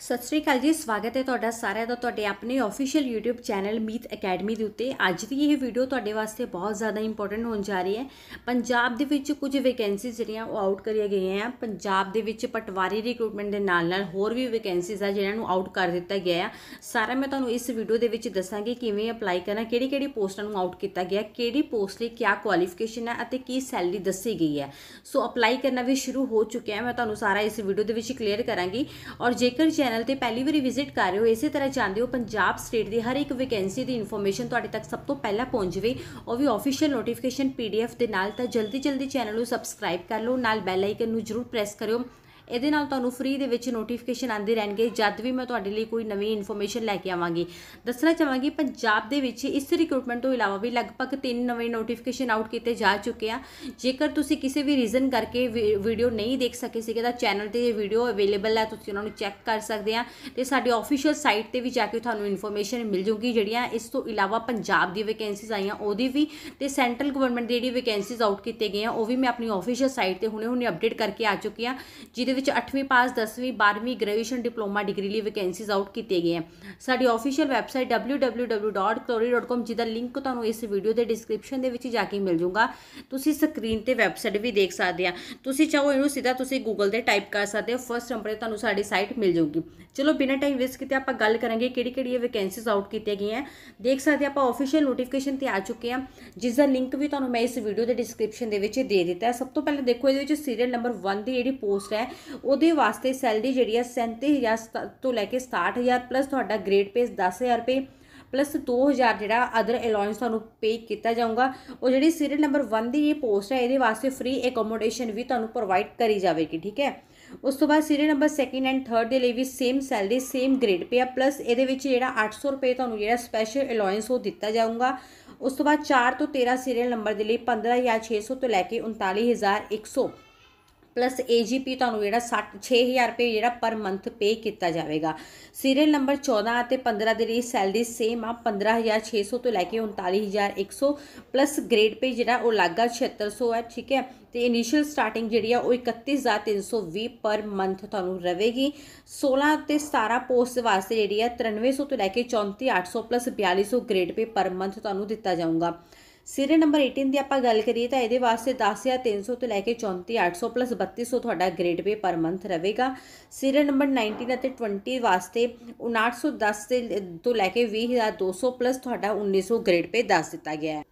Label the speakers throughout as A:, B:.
A: ਸਤਿ ਸ੍ਰੀ ਅਕਾਲ ਜੀ ਸਵਾਗਤ ਹੈ ਤੁਹਾਡਾ ਸਾਰਿਆਂ ਦਾ ਤੁਹਾਡੇ ਆਪਣੇ official YouTube channel Meet academy ਦੇ ਉੱਤੇ ਅੱਜ ਦੀ ਇਹ ਵੀਡੀਓ ਤੁਹਾਡੇ ਵਾਸਤੇ ਬਹੁਤ ਜ਼ਿਆਦਾ ਇੰਪੋਰਟੈਂਟ ਹੋਣ ਜਾ ਰਹੀ ਹੈ ਪੰਜਾਬ ਦੇ ਵਿੱਚ ਕੁਝ ਵੈਕੈਂਸੀ ਜਿਹੜੀਆਂ ਉਹ ਆਊਟ ਕਰੀਆਂ ਗਈਆਂ ਆ ਪੰਜਾਬ ਦੇ ਵਿੱਚ ਪਟਵਾਰੀ ਰਿਕਰੂਟਮੈਂਟ ਦੇ ਨਾਲ ਨਾਲ ਹੋਰ ਵੀ ਵੈਕੈਂਸੀਜ਼ ਆ ਜਿਹਨਾਂ ਨੂੰ ਆਊਟ ਕਰ ਦਿੱਤਾ ਗਿਆ ਆ ਸਾਰਾ ਮੈਂ ਤੁਹਾਨੂੰ ਇਸ ਵੀਡੀਓ ਦੇ ਵਿੱਚ ਦੱਸਾਂਗੀ ਕਿਵੇਂ ਅਪਲਾਈ ਕਰਨਾ ਕਿਹੜੀ ਕਿਹੜੀ ਪੋਸਟਾਂ ਨੂੰ ਆਊਟ ਕੀਤਾ ਗਿਆ ਕਿਹੜੀ ਪੋਸਟ ਲਈ ਕੀ ਕੁਆਲੀਫਿਕੇਸ਼ਨ ਹੈ ਅਤੇ ਕੀ ਸੈਲਰੀ ਦੱਸੀ ਗਈ ਹੈ ਸੋ ਅਪਲਾਈ ਕਰਨਾ ਵੀ ਸ਼ੁਰੂ ਹੋ ਚੁੱਕਿਆ ਹੈ ਮੈਂ ਤੁਹਾਨੂੰ ਸਾਰਾ ਇਸ ਵੀਡੀਓ ਦੇ ਵਿੱਚ ਕਲੀਅਰ ਕਰਾਂਗੀ ਔਰ ਜੇਕਰ ਚੈਨਲ ਤੇ ਪਹਿਲੀ ਵਾਰੀ ਵਿਜ਼ਿਟ ਕਰ ਰਹੇ ਹੋ ਇਸੇ ਤਰ੍ਹਾਂ ਚਾਹੁੰਦੇ ਹੋ ਪੰਜਾਬ ਸਟੇਟ ਦੀ ਹਰ ਇੱਕ ਵੈਕੈਂਸੀ ਦੀ ਇਨਫੋਰਮੇਸ਼ਨ ਤੁਹਾਡੇ ਤੱਕ ਸਭ ਤੋਂ ਪਹਿਲਾਂ ਪਹੁੰਚ ਜਵੇ ਉਹ ਵੀ ਆਫੀਸ਼ੀਅਲ ਨੋਟੀਫਿਕੇਸ਼ਨ ਪੀਡੀਐਫ ਦੇ ਨਾਲ ਤਾਂ ਜਲਦੀ ਜਲਦੀ ਚੈਨਲ ਨੂੰ ਸਬਸਕ੍ਰਾਈਬ ਕਰ ਲਓ ਨਾਲ ਬੈਲ ਆਈਕਨ ਨੂੰ ਜ਼ਰੂਰ ਪ੍ਰੈਸ ਕਰਿਓ ਇਹਦੇ ਨਾਲ ਤੁਹਾਨੂੰ ਫ੍ਰੀ ਦੇ ਵਿੱਚ ਨੋਟੀਫਿਕੇਸ਼ਨ ਆਉਂਦੇ ਰਹਿਣਗੇ ਜਦ ਵੀ ਮੈਂ ਤੁਹਾਡੇ ਲਈ ਕੋਈ ਨਵੀਂ ਇਨਫੋਰਮੇਸ਼ਨ ਲੈ ਕੇ ਆਵਾਂਗੀ ਦੱਸਣਾ ਚਾਹਾਂਗੀ ਪੰਜਾਬ ਦੇ ਵਿੱਚ ਇਸ ਰਿਕਰੂਟਮੈਂਟ ਤੋਂ ਇਲਾਵਾ ਵੀ ਲਗਭਗ 3 ਨਵੇਂ ਨੋਟੀਫਿਕੇਸ਼ਨ ਆਊਟ ਕੀਤੇ ਜਾ ਚੁੱਕੇ ਆ ਜੇਕਰ ਤੁਸੀਂ ਕਿਸੇ ਵੀ ਰੀਜ਼ਨ ਕਰਕੇ ਵੀਡੀਓ ਨਹੀਂ ਦੇਖ ਸਕੇ ਸੀਗੇ ਤਾਂ ਚੈਨਲ ਤੇ ਇਹ ਵੀਡੀਓ ਅਵੇਲੇਬਲ ਹੈ ਤੁਸੀਂ ਉਹਨਾਂ ਨੂੰ ਚੈੱਕ ਕਰ ਸਕਦੇ ਆ ਤੇ ਸਾਡੀ ਆਫੀਸ਼ੀਅਲ ਸਾਈਟ ਤੇ ਵੀ ਜਾ ਕੇ ਤੁਹਾਨੂੰ ਇਨਫੋਰਮੇਸ਼ਨ ਮਿਲ ਜੂਗੀ ਜਿਹੜੀਆਂ ਇਸ ਤੋਂ ਇਲਾਵਾ ਪੰਜਾਬ ਦੀ ਵੈਕੈਂਸੀਜ਼ ਆਈਆਂ ਉਹਦੀ ਵੀ ਤੇ ਸੈਂਟਰਲ ਗਵਰਨਮੈਂਟ ਦੀ ਜਿਹੜੀ ਵੈਕੈਂਸੀਜ਼ ਆਊਟ ਕੀਤੇ ਗਏ ਆ ਉਹ ਵੀ ਮੈਂ ਆਪਣੀ ਆਫੀਸ਼ੀਅਲ ਸਾਈਟ ਤੇ ਹੁਣੇ-ਹੁਣੇ ਅਪਡੇਟ ਕਰਕੇ ਆ ਚੁੱਕੀ ਆ ਜਿਹਦੇ ਦੇ ਵਿੱਚ 8ਵੀਂ ਪਾਸ 10ਵੀਂ 12ਵੀਂ ਗ੍ਰੈਜੂਏਸ਼ਨ ਡਿਪਲੋਮਾ ਡਿਗਰੀ ਲਈ ਵੈਕੈਂਸੀਜ਼ ਆਊਟ ਕੀਤੇ ਗਏ ਹਨ ਸਾਡੀ ਅਫੀਸ਼ੀਅਲ ਵੈਬਸਾਈਟ www.clory.com ਜਿਹਦਾ ਲਿੰਕ ਤੁਹਾਨੂੰ ਇਸ ਵੀਡੀਓ ਦੇ ਡਿਸਕ੍ਰਿਪਸ਼ਨ ਦੇ ਵਿੱਚ ਜਾ ਕੇ ਮਿਲ ਜਾਊਗਾ ਤੁਸੀਂ ਸਕਰੀਨ ਤੇ ਵੈਬਸਾਈਟ ਵੀ ਦੇਖ ਸਕਦੇ ਆ ਤੁਸੀਂ ਚਾਹੋ ਇਹਨੂੰ ਸਿੱਧਾ ਤੁਸੀਂ ਗੂਗਲ ਤੇ ਟਾਈਪ ਕਰ ਸਕਦੇ ਹੋ ਫਰਸਟ ਨੰਬਰ ਤੇ ਤੁਹਾਨੂੰ ਸਾਡੀ ਸਾਈਟ ਮਿਲ ਜਾਊਗੀ ਚਲੋ ਬਿਨਾਂ ਟਾਈਮ ਵੇਸਟ ਕੀਤੇ ਆਪਾਂ ਗੱਲ ਕਰਾਂਗੇ ਕਿਹੜੀ ਕਿਹੜੀ ਵੈਕੈਂਸੀਜ਼ ਆਊਟ ਕੀਤੀਆਂ ਗਈਆਂ ਦੇਖ ਸਕਦੇ ਆਪਾਂ ਅਫੀਸ਼ੀਅਲ ਨੋਟੀਫਿਕੇਸ਼ਨ ਤੇ ਆ ਚੁੱਕੇ ਆ ਜਿਸ ਦਾ ਲਿੰਕ ਵੀ ਤੁਹਾਨੂੰ ਮੈਂ ਇਸ ਵੀਡੀਓ ਦੇ ਡਿਸਕ੍ਰਿਪਸ਼ਨ ਦੇ ਵਿੱਚ ਦੇ ਦਿੱਤਾ ਸਭ ਤੋਂ ਪਹਿਲਾਂ ਦੇਖੋ ਇਹਦੇ ਵਿੱਚ ਸੀਰੀਅਲ ਨੰਬਰ 1 ਦੀ ਜਿਹੜੀ ਪੋਸਟ ਹੈ ਉਹਦੇ ਵਾਸਤੇ ਸੈਲਰੀ ਜਿਹੜੀ ਹੈ 37000 ਤੋਂ ਲੈ ਕੇ 60000 ਪਲੱਸ ਤੁਹਾਡਾ ਗ੍ਰੇਡ ਪੇ 10000 ਰੁਪਏ ਪਲੱਸ 2000 ਜਿਹੜਾ ਅਦਰ ਅਲਾਉਂਸ ਤੁਹਾਨੂੰ ਪੇ ਕੀਤਾ ਜਾਊਗਾ ਉਹ ਜਿਹੜੀ ਸੀਰੀਅਲ ਨੰਬਰ 1 ਦੀ ਇਹ ਪੋਸਟ ਹੈ ਇਹਦੇ ਵਾਸਤੇ ਫ੍ਰੀ ਅਕੋਮੋਡੇਸ਼ਨ ਵੀ ਤੁਹਾਨੂੰ ਪ੍ਰੋਵਾਈਡ ਕਰੀ ਜਾਵੇਗੀ ਠੀਕ ਹੈ ਉਸ ਤੋਂ ਬਾਅਦ serial number 2nd and 3rd ਦੇ ਲਈ ਵੀ same salary same grade pay ਆ ਪਲੱਸ ਇਹਦੇ ਵਿੱਚ ਜਿਹੜਾ 800 ਰੁਪਏ ਤੁਹਾਨੂੰ ਜਿਹੜਾ ਸਪੈਸ਼ਲ ਅਲਾਉਂਸ ਉਹ ਦਿੱਤਾ ਜਾਊਗਾ ਉਸ ਤੋਂ ਬਾਅਦ 4 ਤੋਂ 13 ਸੀਰੀਅਲ ਨੰਬਰ ਦੇ ਲਈ 15600 600 ਤੋਂ ਲੈ ਕੇ 39100 ਪਲੱਸ ਏਜੀਪੀ ਤੁਹਾਨੂੰ ਜਿਹੜਾ 6000 ਰੁਪਏ ਜਿਹੜਾ ਪਰ ਮੰਥ ਪੇ ਕੀਤਾ ਜਾਵੇਗਾ ਸੀਰੀਅਲ ਨੰਬਰ 14 ਅਤੇ 15 ਦੇ ਲਈ ਸੈਲਰੀ ਸੇਮ ਆ 15600 ਤੋਂ ਲੈ ਕੇ 39100 ਪਲੱਸ ਗ੍ਰੇਡ ਪੇ ਜਿਹੜਾ ਉਹ ਲੱਗਾ 7600 ਹੈ ਠੀਕ ਹੈ ਤੇ ਇਨੀਸ਼ੀਅਲ ਸਟਾਰਟਿੰਗ ਜਿਹੜੀ ਆ ਉਹ 31320 ਪਰ ਮੰਥ ਤੁਹਾਨੂੰ ਰਵੇਗੀ 16 ਤੇ 17 ਪੋਸਟ ਵਾਸਤੇ ਜਿਹੜੀ ਆ 9300 ਤੋਂ ਲੈ ਕੇ 34800 ਪਲੱਸ 4200 ਗ੍ਰੇਡ ਪੇ ਪਰ ਮੰਥ ਤੁਹਾਨੂੰ ਦਿੱਤਾ ਜਾਊਗਾ ਸੀਰੀਅਲ ਨੰਬਰ 18 ਦੀ ਆਪਾਂ ਗੱਲ ਕਰੀਏ ਤਾਂ ਇਹਦੇ ਵਾਸਤੇ 10300 ਤੋਂ ਲੈ ਕੇ 34800 ਪਲੱਸ 3200 ਤੁਹਾਡਾ ਗ੍ਰੇਡ ਵੇ ਪਰ ਮੰਥ ਰਹੇਗਾ ਸੀਰੀਅਲ ਨੰਬਰ 19 ਅਤੇ 20 ਵਾਸਤੇ 5910 ਤੋਂ ਲੈ ਕੇ 20200 ਪਲੱਸ ਤੁਹਾਡਾ 1900 ਗ੍ਰੇਡ ਪੇ ਦੱਸ ਦਿੱਤਾ ਗਿਆ ਹੈ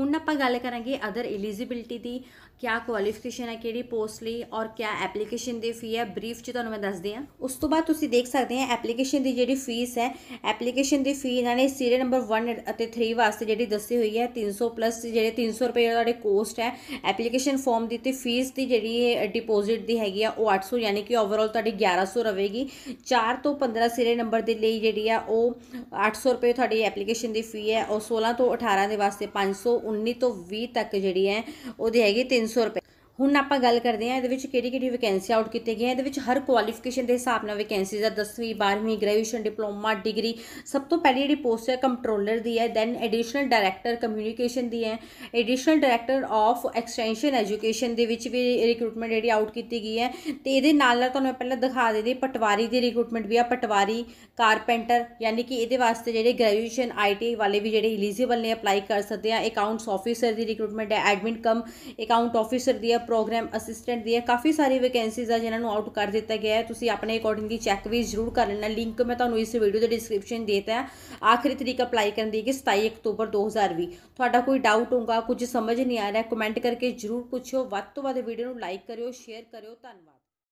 A: ਹੁਣ ਆਪਾਂ ਗੱਲ ਕਰਾਂਗੇ ਅਦਰ ਐਲੀਜੀਬਿਲਟੀ ਦੀ ਕਿਆ ਕੁਆਲੀਫਿਕੇਸ਼ਨ ਹੈ ਕਿਹੜੀ ਪੋਸਟ ਲਈ ਔਰ ਕਿਆ ਐਪਲੀਕੇਸ਼ਨ ਦੀ ਫੀ ਹੈ ਬਰੀਫ ਚ ਤੁਹਾਨੂੰ ਮੈਂ ਦੱਸਦੀ ਆ ਉਸ ਤੋਂ ਬਾਅਦ ਤੁਸੀਂ ਦੇਖ ਸਕਦੇ ਆ ਐਪਲੀਕੇਸ਼ਨ ਦੀ ਜਿਹੜੀ ਫੀਸ ਹੈ ਐਪਲੀਕੇਸ਼ਨ ਦੀ ਫੀ ਇਹਨਾਂ ਨੇ ਸੀਰੀਅਲ ਨੰਬਰ 1 ਅਤੇ 3 ਵਾਸਤੇ ਜਿਹੜੀ ਦੱਸੀ ਹੋਈ ਹੈ 300 ਪਲੱਸ ਜਿਹੜੇ 300 ਰੁਪਏ ਤੁਹਾਡੇ ਕੋਸਟ ਹੈ ਐਪਲੀਕੇਸ਼ਨ ਫਾਰਮ ਦੀ ਤੇ ਫੀਸ ਦੀ ਜਿਹੜੀ ਡਿਪੋਜ਼ਿਟ ਦੀ ਹੈਗੀ ਆ ਉਹ 800 ਯਾਨੀ ਕਿ ਓਵਰਆਲ ਤੁਹਾਡੀ 1100 ਰਵੇਗੀ 4 ਤੋਂ 15 ਸੀਰੀਅਲ ਨੰਬਰ ਦੇ ਲਈ ਜਿਹੜੀ ਆ ਉਹ 800 ਰੁਪਏ ਤੁਹਾਡੀ ਐਪਲੀਕੇਸ਼ਨ ਦੀ ਫੀ ਹੈ ਔਰ 16 ਤੋਂ 18 ਦੇ ਵਾਸਤੇ 500 19 ਤੋਂ 20 ਤੱਕ ਜਿਹੜੀ ਹੈ ਉਹਦੀ ਹੈਗੀ 300 ਰੁਪਏ ਹੁਣ ਆਪਾਂ ਗੱਲ ਕਰਦੇ ਹਾਂ ਇਹਦੇ ਵਿੱਚ ਕਿਹੜੀ ਕਿਹੜੀ ਵੈਕੈਂਸੀ ਆਊਟ ਕੀਤੀ ਗਈ ਹੈ ਇਹਦੇ ਵਿੱਚ ਹਰ ਕੁਆਲੀਫਿਕੇਸ਼ਨ ਦੇ ਹਿਸਾਬ ਨਾਲ ਵੈਕੈਂਸੀਜ਼ ਆ 10ਵੀਂ 12ਵੀਂ ਗ੍ਰੈਜੂਏਸ਼ਨ ਡਿਪਲੋਮਾ ਡਿਗਰੀ ਸਭ ਤੋਂ ਪਹਿਲੀ ਜਿਹੜੀ ਪੋਸਟ ਹੈ ਕੰਟਰੋਲਰ ਦੀ ਹੈ ਦੈਨ ਐਡੀਸ਼ਨਲ ਡਾਇਰੈਕਟਰ ਕਮਿਊਨੀਕੇਸ਼ਨ ਦੀ ਹੈ additional director of extension education ਦੇ ਵਿੱਚ ਵੀ ਰਿਕਰੂਟਮੈਂਟ ਜਿਹੜੀ ਆਊਟ ਕੀਤੀ ਗਈ ਹੈ ਤੇ ਇਹਦੇ ਨਾਲ ਨਾਲ ਤੁਹਾਨੂੰ ਪਹਿਲਾਂ ਦਿਖਾ ਦੇ ਦੇ ਪਟਵਾਰੀ ਦੀ ਰਿਕਰੂਟਮੈਂਟ ਵੀ ਆ ਪਟਵਾਰੀ ਕਾਰਪੈਂਟਰ ਯਾਨੀ ਕਿ ਇਹਦੇ ਵਾਸਤੇ ਜਿਹੜੇ ਗ੍ਰੈਜੂਏਸ਼ਨ ਆਈਟੀ ਵਾਲੇ ਵੀ ਜਿਹੜੇ ਐਲੀਜੀਬਲ ਨੇ ਅਪਲਾਈ ਕਰ ਸਕਦੇ ਆ ਅਕਾਊਂਟਸ ਆਫੀਸਰ ਦੀ ਰਿਕਰੂਟਮੈਂਟ ਹੈ ਐਡਮਿਨ ਕਮ ਅਕਾਊਂਟ ਆਫੀਸਰ ਦੀ ਆ ਪ੍ਰੋਗਰਾਮ ਅਸਿਸਟੈਂਟ ਦੀ ਹੈ ਕਾਫੀ ਸਾਰੀ ਵੈਕੈਂਸੀਜ਼ ਆ ਜਿਨ੍ਹਾਂ ਨੂੰ ਆਊਟ ਕਰ ਦਿੱਤਾ ਗਿਆ ਹੈ ਤੁਸੀਂ ਆਪਣੇ ਅਕੋਰਡਿੰਗਲੀ ਚੈੱਕ ਵੀ ਜ਼ਰੂਰ ਕਰ ਲੈਣਾ ਲਿੰਕ ਮੈਂ ਤੁਹਾਨੂੰ ਇਸ ਵੀਡੀਓ ਦੇ ਡਿਸਕ੍ਰਿਪਸ਼ਨ ਦੇਤਾ ਹੈ ਆਖਰੀ ਤਰੀਕ ਅਪਲਾਈ ਕਰਨ ਦੀ ਹੈ 27 ਅਕਤੂਬਰ 2020 ਤੁਹਾਡਾ ਕੋਈ ਡਾਊਟ ਹੋਊਗਾ ਕੁਝ ਸਮਝ ਨਹੀਂ ਆ ਰਿਹਾ ਕਮੈਂਟ ਕਰਕੇ ਜ਼ਰੂਰ ਪੁੱਛਿਓ ਵੱਧ ਤੋਂ ਵੱਧ ਵੀਡੀਓ ਨੂੰ ਲਾਈਕ ਕਰਿਓ ਸ਼ੇਅਰ ਕਰਿਓ ਧੰਨਵਾਦ